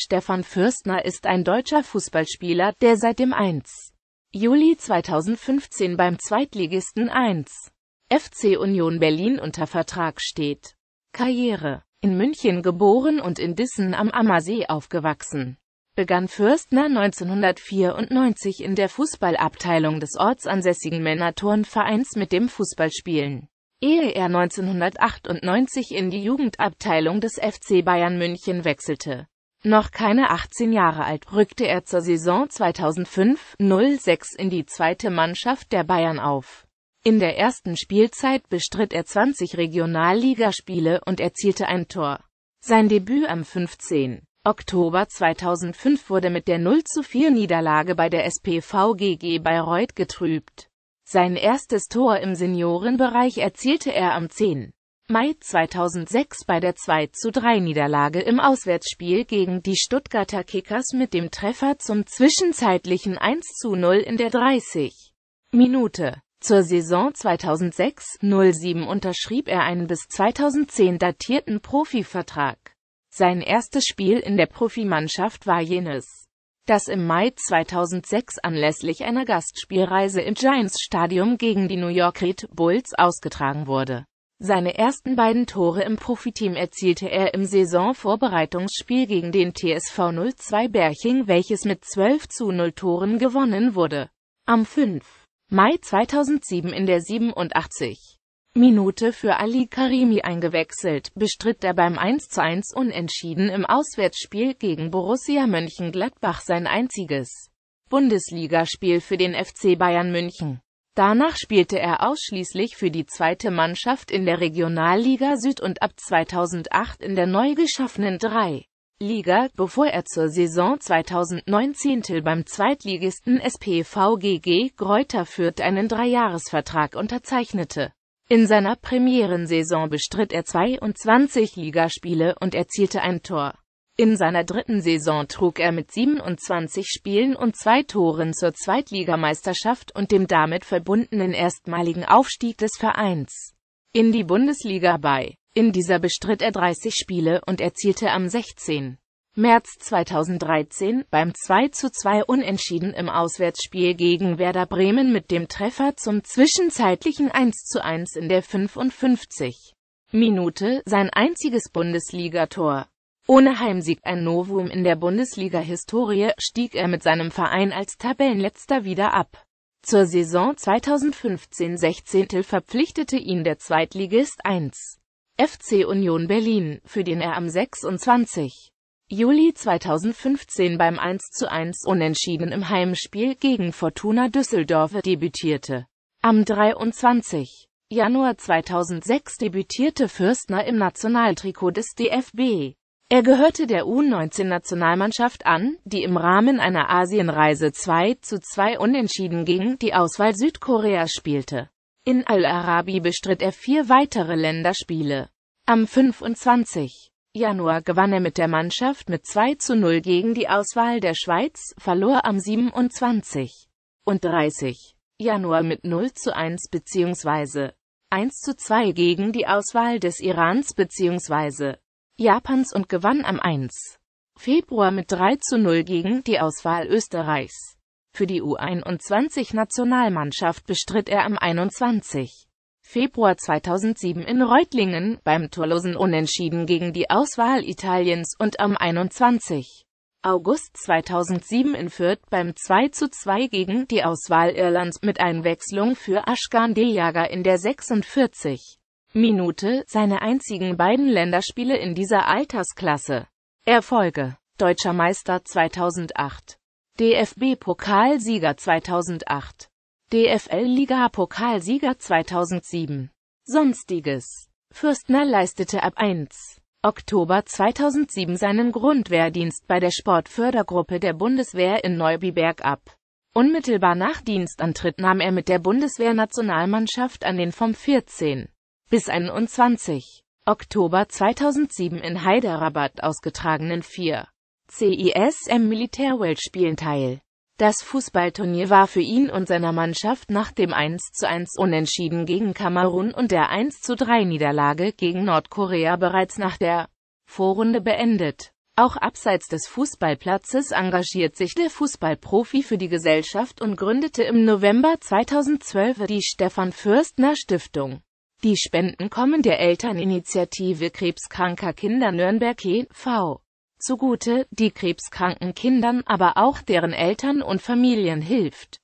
Stefan Fürstner ist ein deutscher Fußballspieler, der seit dem 1. Juli 2015 beim Zweitligisten 1. FC Union Berlin unter Vertrag steht. Karriere In München geboren und in Dissen am Ammersee aufgewachsen, begann Fürstner 1994 in der Fußballabteilung des ortsansässigen Männerturnvereins mit dem Fußballspielen ehe er 1998 in die Jugendabteilung des FC Bayern München wechselte noch keine 18 Jahre alt, rückte er zur Saison 2005-06 in die zweite Mannschaft der Bayern auf. In der ersten Spielzeit bestritt er 20 Regionalligaspiele und erzielte ein Tor. Sein Debüt am 15. Oktober 2005 wurde mit der 0 zu 4 Niederlage bei der SPVGG Bayreuth getrübt. Sein erstes Tor im Seniorenbereich erzielte er am 10. Mai 2006 bei der 2 zu 3 Niederlage im Auswärtsspiel gegen die Stuttgarter Kickers mit dem Treffer zum zwischenzeitlichen 1 zu 0 in der 30. Minute. Zur Saison 2006-07 unterschrieb er einen bis 2010 datierten Profivertrag. Sein erstes Spiel in der Profimannschaft war jenes, das im Mai 2006 anlässlich einer Gastspielreise im Giants Stadium gegen die New York Red Bulls ausgetragen wurde. Seine ersten beiden Tore im Profiteam erzielte er im Saisonvorbereitungsspiel gegen den TSV 02 Berching, welches mit 12 zu 0 Toren gewonnen wurde. Am 5. Mai 2007 in der 87. Minute für Ali Karimi eingewechselt, bestritt er beim 1 zu 1 unentschieden im Auswärtsspiel gegen Borussia Mönchengladbach sein einziges Bundesligaspiel für den FC Bayern München. Danach spielte er ausschließlich für die zweite Mannschaft in der Regionalliga Süd und ab 2008 in der neu geschaffenen 3. Liga, bevor er zur Saison 2019 beim Zweitligisten SPVGG Greuther Fürth einen Dreijahresvertrag unterzeichnete. In seiner Premierensaison bestritt er 22 Ligaspiele und erzielte ein Tor. In seiner dritten Saison trug er mit 27 Spielen und zwei Toren zur Zweitligameisterschaft und dem damit verbundenen erstmaligen Aufstieg des Vereins in die Bundesliga bei. In dieser bestritt er 30 Spiele und erzielte am 16. März 2013 beim 2 zu 2 Unentschieden im Auswärtsspiel gegen Werder Bremen mit dem Treffer zum zwischenzeitlichen 1 zu 1 in der 55. Minute sein einziges Bundesligator. Ohne Heimsieg ein Novum in der Bundesliga-Historie stieg er mit seinem Verein als Tabellenletzter wieder ab. Zur Saison 2015-16 verpflichtete ihn der Zweitligist 1. FC Union Berlin, für den er am 26. Juli 2015 beim 1 zu 1 Unentschieden im Heimspiel gegen Fortuna Düsseldorf debütierte. Am 23. Januar 2006 debütierte Fürstner im Nationaltrikot des DFB. Er gehörte der U-19-Nationalmannschaft an, die im Rahmen einer Asienreise 2 zu 2 unentschieden ging, die Auswahl Südkoreas spielte. In Al-Arabi bestritt er vier weitere Länderspiele. Am 25. Januar gewann er mit der Mannschaft mit 2 zu 0 gegen die Auswahl der Schweiz, verlor am 27. und 30. Januar mit 0 zu 1 bzw. 1 zu 2 gegen die Auswahl des Irans bzw. Japans und gewann am 1. Februar mit 3 zu 0 gegen die Auswahl Österreichs. Für die U21-Nationalmannschaft bestritt er am 21. Februar 2007 in Reutlingen beim torlosen Unentschieden gegen die Auswahl Italiens und am 21. August 2007 in Fürth beim 2 zu 2 gegen die Auswahl Irlands mit Einwechslung für Ashkan Dejager in der 46. Minute seine einzigen beiden Länderspiele in dieser Altersklasse. Erfolge Deutscher Meister 2008 DFB-Pokalsieger 2008 DFL-Liga-Pokalsieger 2007 Sonstiges Fürstner leistete ab 1. Oktober 2007 seinen Grundwehrdienst bei der Sportfördergruppe der Bundeswehr in Neubiberg ab. Unmittelbar nach Dienstantritt nahm er mit der Bundeswehrnationalmannschaft an den vom 14 bis 21. Oktober 2007 in Hyderabad ausgetragenen 4. CISM Militärweltspielen teil. Das Fußballturnier war für ihn und seiner Mannschaft nach dem 1 zu 1 Unentschieden gegen Kamerun und der 1 zu 3 Niederlage gegen Nordkorea bereits nach der Vorrunde beendet. Auch abseits des Fußballplatzes engagiert sich der Fußballprofi für die Gesellschaft und gründete im November 2012 die Stefan Fürstner Stiftung. Die Spenden kommen der Elterninitiative Krebskranker Kinder Nürnberg e.V. zugute, die krebskranken Kindern, aber auch deren Eltern und Familien hilft.